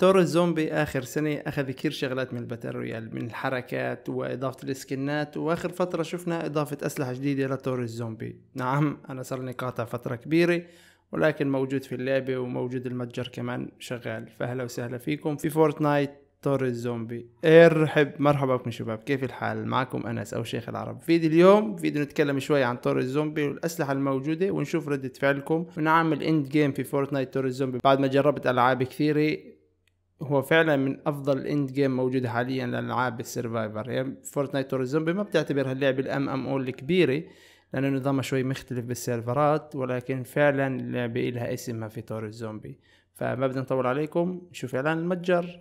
دور الزومبي اخر سنه اخذ كثير شغلات من رويال من الحركات واضافه السكنات واخر فتره شفنا اضافه اسلحه جديده لتور الزومبي نعم انا صار لي قاطع فتره كبيره ولكن موجود في اللعبه وموجود المتجر كمان شغال فاهلا وسهلا فيكم في فورتنايت تور الزومبي ارحب إيه مرحبا بكم شباب كيف الحال معكم انس او شيخ العرب فيديو اليوم فيديو نتكلم شوي عن تور الزومبي والاسلحه الموجوده ونشوف رده فعلكم ونعمل اند جيم في فورتنايت تور الزومبي بعد ما جربت العاب كثيره هو فعلا من افضل الاند جيم موجوده حاليا لالعاب السرفايفر هي فورتنايت والزومبي ما بتعتبرها اللعبه الام ام او الكبيره لانه نظامها شوي مختلف بالسيرفرات ولكن فعلا اللعبه لها اسمها في طور الزومبي فما بدنا نطول عليكم نشوف اعلان المتجر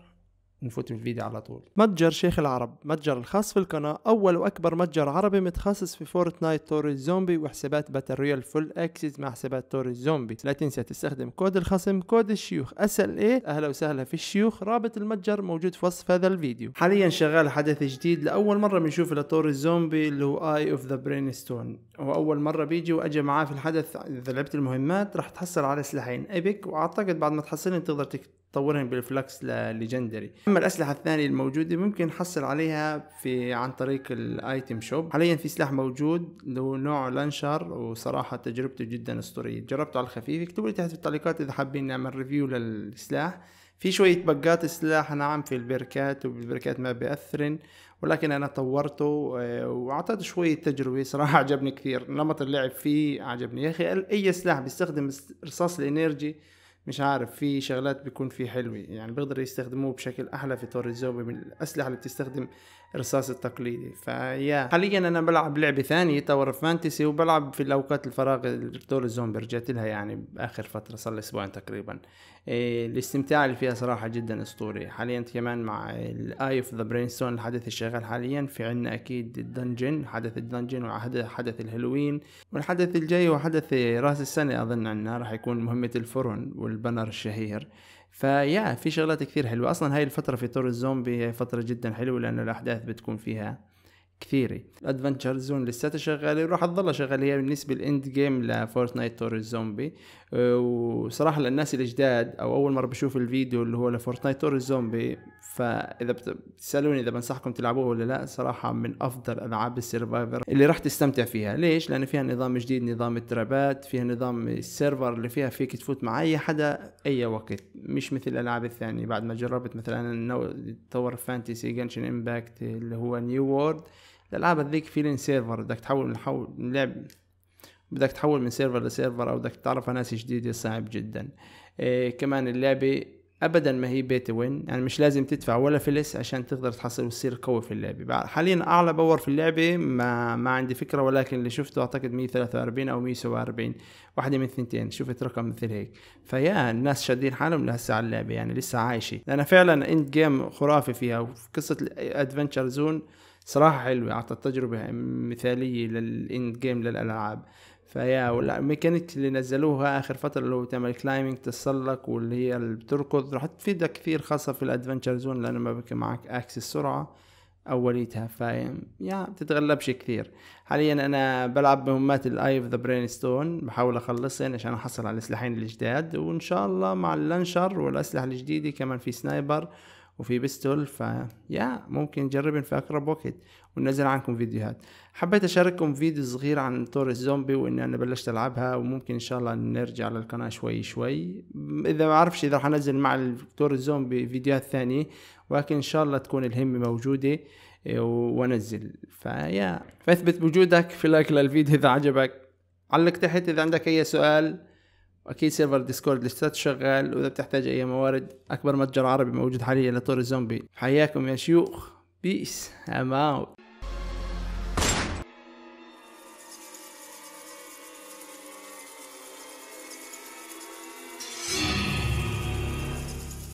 نفوت بالفيديو على طول متجر شيخ العرب متجر الخاص في القناة أول وأكبر متجر عربي متخصص في فورتنايت توري الزومبي وحسابات باتل ريال فول أكسس مع حسابات توري الزومبي لا تنسى تستخدم كود الخصم كود الشيوخ أسأل إيه أهلا وسهلا في الشيوخ رابط المتجر موجود في وصف هذا الفيديو حاليا شغال حدث جديد لأول مرة بنشوف لتوري الزومبي اللي هو آي أوف ذا برين ستون وأول مرة بيجي وأجي معاه في الحدث إذا لعبت المهمات راح تحصل على سلاحين إيبك وأعتقد بعد ما تحصلين تقدر تكتب تطورهم بالفلكس لليجندري اما الاسلحه الثانيه الموجوده ممكن نحصل عليها في عن طريق الايتم شوب حاليا في سلاح موجود له نوع لانشر وصراحه تجربته جدا اسطوريه جربته على الخفيف اكتبوا لي تحت في التعليقات اذا حابين نعمل ريفيو للسلاح في شوية بقات السلاح نعم في البركات والبركات ما بأثرن ولكن أنا طورته آه، وأعطيته شوية تجربة صراحة عجبني كثير نمط اللعب فيه عجبني يا أخي أي سلاح بيستخدم رصاص الإنرجي مش عارف في شغلات بيكون فيه حلوة يعني بيقدروا يستخدموه بشكل أحلى في طور الزوبي من الأسلحة اللي بتستخدم الرصاص التقليدي فيا حاليا أنا بلعب لعبة ثانية تاور فانتسي وبلعب في الأوقات الفراغ طور الزومبي رجعت لها يعني بآخر فترة صار لي أسبوعين تقريبا إيه، الاستمتاع اللي فيها صراحة جدا أسطوري حاليا كمان مع الآي اوف ذا برينستون الحدث الشغال حاليا في عنا أكيد الدنجن حدث الدنجن وحدث الهالوين والحدث الجاي وحدث رأس السنة أظن عنا راح يكون مهمة الفرن وال البانر الشهير فيا في شغلات كثير حلوه اصلا هاي الفتره في طور الزومبي هي فتره جدا حلوه لانه الاحداث بتكون فيها كثيره الادفنتشر زون لساتها شغاله وراح تضلها شغاله هي بالنسبه للاند جيم لفورتنايت تور الزومبي أه، وصراحه للناس الجداد او اول مره بشوف الفيديو اللي هو لفورتنايت تور الزومبي فاذا بتسالوني اذا بنصحكم تلعبوه ولا لا صراحه من افضل العاب السرفايفر اللي راح تستمتع فيها ليش لانه فيها نظام جديد نظام الترابات فيها نظام السيرفر اللي فيها فيك تفوت مع اي حدا اي وقت مش مثل الالعاب الثانيه بعد ما جربت مثلا نوع تطور فانتسي جنشن امباكت اللي هو نيو وورد الالعاب هذيك في لين سيرفر بدك تحول من حول من لعب بدك تحول من سيرفر لسيرفر او بدك تتعرف على ناس جديده صعب جدا إيه كمان اللعبه ابدا ما هي بيت وين يعني مش لازم تدفع ولا فلس عشان تقدر تحصل وتصير قوي في اللعبه حاليا اعلى باور في اللعبه ما ما عندي فكره ولكن اللي شفته اعتقد 143 او 147 واحده من اثنتين شفت رقم مثل هيك فيا الناس شادين حالهم لهسه على اللعبه يعني لسه عايشه لانه فعلا اند جيم خرافي فيها وقصه الادفنتشر زون صراحة حلوة أعطت تجربة مثالية للإند جيم للألعاب فيا والميكانيك اللي نزلوها اخر فتره اللي هو تعمل كلايمينج تتسلق واللي هي اللي بتركض رح تفيدك كثير خاصه في الادفنتشر زون لانه ما بك معك اكسس سرعه اوليتها فيا يا بتتغلبش كثير حاليا انا بلعب بمهمات الاي اوف ذا برين ستون بحاول اخلصهن عشان احصل على السلاحين الجداد وان شاء الله مع اللانشر والاسلحه الجديده كمان في سنايبر وفي بيستول فيا ممكن نجربهم في اقرب وقت وننزل عنكم فيديوهات حبيت اشارككم فيديو صغير عن طور الزومبي واني انا بلشت العبها وممكن ان شاء الله نرجع للقناه شوي شوي اذا ما اعرفش اذا راح انزل مع طور الزومبي فيديوهات ثانيه ولكن ان شاء الله تكون الهمه موجوده إيه، وانزل فيا فاثبت وجودك في لايك للفيديو اذا عجبك علق تحت اذا عندك اي سؤال واكيد سيرفر ديسكورد لسه شغال واذا بتحتاج اي موارد اكبر متجر عربي موجود حاليا لطور الزومبي حياكم يا شيوخ بيس ام اوت